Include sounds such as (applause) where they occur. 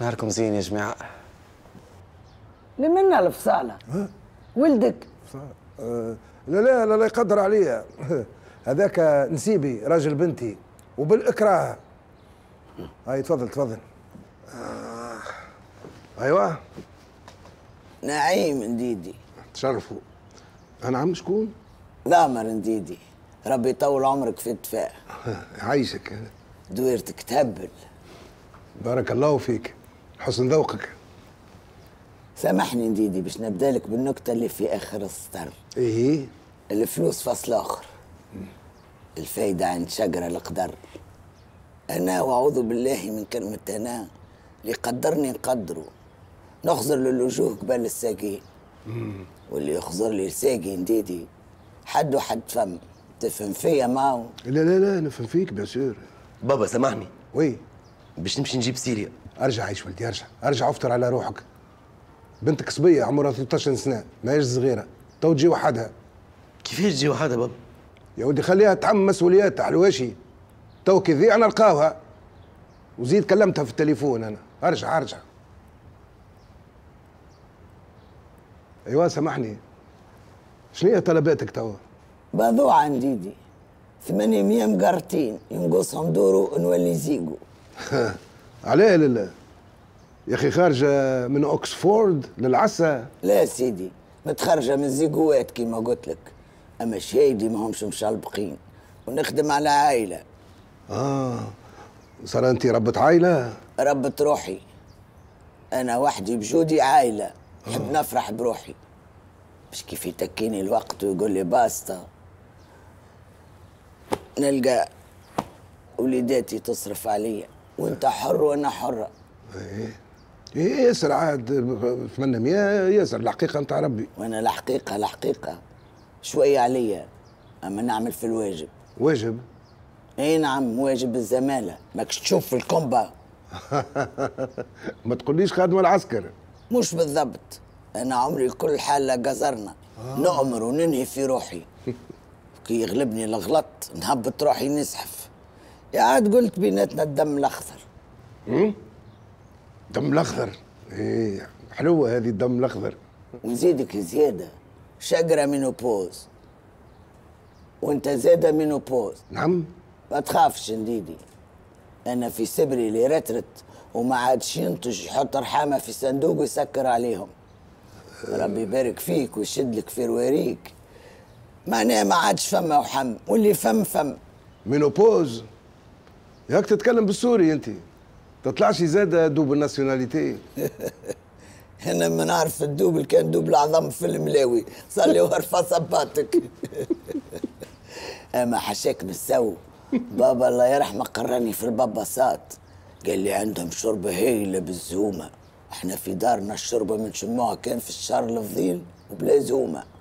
نهاركم زين يا جماعة لمنا الفصالة ولدك أه لا لا لا لا يقدر عليا (laughs) هذاك نسيبي راجل بنتي وبالاكراه هاي تفضل تفضل آه. ايوه نعيم نديدي تشرفوا انا عم شكون دامر نديدي ربي يطول عمرك في الدفاع (laughs) عايشك دويرتك تهبل بارك الله فيك حسن ذوقك سامحني ديدي باش نبدالك بالنكته اللي في اخر السطر ايه الفلوس فصل اخر الفايده عند شجره القدر انا واعوذ بالله من كلمه انا اللي قدرني نقدره نخزر للوجوه قبل الساقين واللي يخزر لي الساقين ديدي حد وحد فم تفهم فيا ماو لا لا لا نفهم فيك بيان سور بابا سامحني وي باش نمشي نجيب سيريا ارجع عيش ولدي ارجع ارجع افطر على روحك بنتك صبيه عمرها 13 سنه ماهيش صغيره تو تجي وحدها كيفاش تجي وحدها بابا يا ودي خليها تعم مسؤولياتها حلواشي تو كي تضيع نلقاوها وزيد كلمتها في التليفون انا ارجع ارجع ايوا سامحني شنو هي طلباتك توا؟ بضوعة عندي دي 800 مقرتين ينقصهم دورو نولي زيقو (laughs) علاه لله يا اخي خارجه من اوكسفورد للعسى لا سيدي متخرجه من زيقوات كيما قلت لك اما شهيدي ما همش مشلبقين ونخدم على عائله اه صار انت ربة عائله ربة روحي انا وحدي بجودي عائله نحب آه. نفرح بروحي مش كيف يتكيني الوقت ويقول لي باستا نلقى وليداتي تصرف عليا وانت حر وانا حره إيه. ايه ياسر عاد اتمنى ياسر الحقيقه نتاع ربي وانا الحقيقه الحقيقه شويه عليا اما نعمل في الواجب واجب اي نعم واجب الزماله ماكش تشوف في الكومبا (laughs) ما تقوليش خادم العسكر مش بالضبط انا عمري كل حاله جزرنا آه. نؤمر وننهي في روحي (laughs) كي يغلبني الغلط نهبط روحي نزحف يا عاد قلت بيناتنا الدم الاخضر دم الاخضر ايه حلوه هذه الدم الاخضر ونزيدك زياده شجره مينوبوز وانت زاده مينوبوز نعم ما تخافش نديدي انا في سبري اللي رترت وما عادش ينتج يحط رحامه في صندوق ويسكر عليهم ربي يبارك فيك ويشد لك في رواريك معناه ما عادش فما وحم واللي فم فم مينوبوز ياك تتكلم بالسوري انت تطلعش زادة دوب الناسيوناليتي (laughs) انا ما نعرف الدوبل كان دوب العظم في الملاوي صار لي صباتك (laughs) اما حشاك بالسو بابا الله يرحمه قراني في الباباسات قال لي عندهم شربة هايلة بالزومة احنا في دارنا الشربة من شموها كان في الشهر الفضيل وبلا زومه